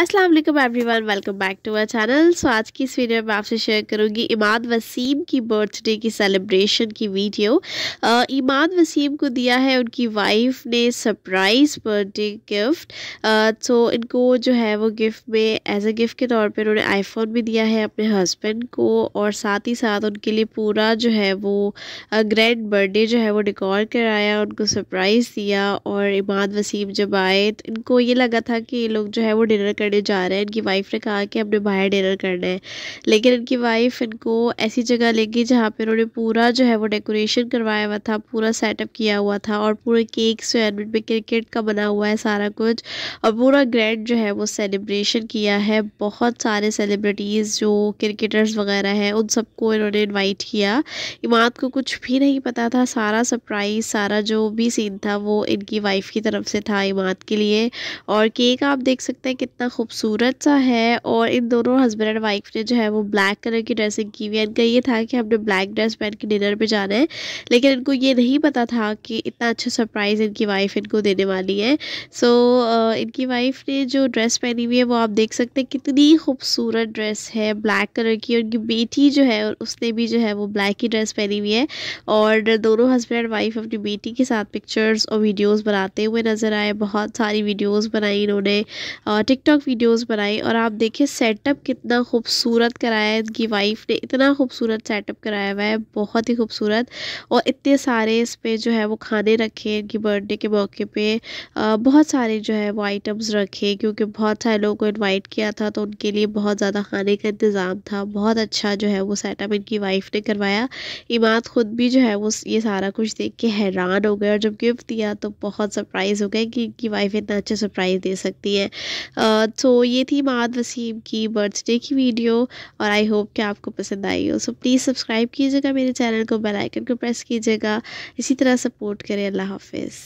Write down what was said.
अस्सलाम वालेकुम everyone welcome back to our channel so आज की इस वीडियो में आपसे शेयर करूंगी इमाद वसीम की बर्थडे की सेलिब्रेशन की वीडियो इमाद वसीम को दिया है उनकी वाइफ ने सरप्राइज बर्थडे गिफ्ट सो इनको जो है वो गिफ्ट में एज अ गिफ्ट के तौर पे उन्होंने आईफोन भी दिया है अपने हस्बैंड को और साथ ही साथ उनके लिए पूरा जो है वो ग्रैंड बर्थडे जो है वो डिकॉर कराया उनको सरप्राइज़ दिया और इमाद वसीम जब आए तो इनको ये लगा था कि ये लोग जो है वो डिनर करने जा रहे हैं इनकी वाइफ ने कहा कि अपने बाहर डिनर करना है लेकिन इनकी वाइफ इनको ऐसी जगह लेंगे जहाँ पर उन्होंने पूरा जो है वो डेकोरेशन करवाया हुआ था पूरा सेटअप किया हुआ था और पूरे केक्स एनमेंट में क्रिकेट का बना हुआ है सारा कुछ और पूरा ग्रैंड जो है वो सेलिब्रेशन किया है बहुत सारे सेलिब्रिटीज़ जो क्रिकेटर्स वगैरह हैं उन सबको इन्होंने इनवाइट किया इमाद को कुछ भी नहीं पता था सारा सरप्राइज़ सारा जो भी सीन था वो इनकी वाइफ की तरफ से था इमाद के लिए और केक आप देख सकते हैं कितना खूबसूरत सा है और इन दोनों हस्बैंड एंड वाइफ ने जो है वो ब्लैक कलर की ड्रेसिंग की हुई है इनका ये था कि हमने ब्लैक ड्रेस पहन के डिनर पे जाना है लेकिन इनको ये नहीं पता था कि इतना अच्छा सरप्राइज़ इनकी वाइफ इनको देने वाली है सो so, इनकी वाइफ ने जो ड्रेस पहनी हुई है वो आप देख सकते हैं कितनी खूबसूरत ड्रेस है ब्लैक कलर की और इनकी बेटी जो है उसने भी जो है वो ब्लैक ही ड्रेस पहनी हुई है और दोनों हस्बैंड एंड वाइफ अपनी बेटी के साथ पिक्चर्स और वीडियोज़ बनाते हुए नज़र आए बहुत सारी वीडियोज़ बनाई इन्होंने टिकटॉक वीडियोस बनाई और आप देखिए सेटअप कितना खूबसूरत कराया है इनकी वाइफ ने इतना खूबसूरत सेटअप कराया हुआ है बहुत ही खूबसूरत और इतने सारे इस पर जो है वो खाने रखे हैं इनकी बर्थडे के मौके पे आ, बहुत सारे जो है वो आइटम्स रखे क्योंकि बहुत सारे लोगों को इन्वाइट किया था तो उनके लिए बहुत ज़्यादा खाने का इंतज़ाम था बहुत अच्छा जो है वो सेटअप इनकी वाइफ ने करवाया इमाद ख़ुद भी जो है वो ये सारा कुछ देख के हैरान हो गए और जब गिफ्ट दिया तो बहुत सरप्राइज़ हो गए कि इनकी वाइफ इतना अच्छा सरप्राइज़ दे सकती है सो तो so, ये थी माद वसीम की बर्थडे की वीडियो और आई होप कि आपको पसंद आई हो सो प्लीज़ सब्सक्राइब कीजिएगा मेरे चैनल को बेल आइकन को प्रेस कीजिएगा इसी तरह सपोर्ट करें अल्लाह हाफिज़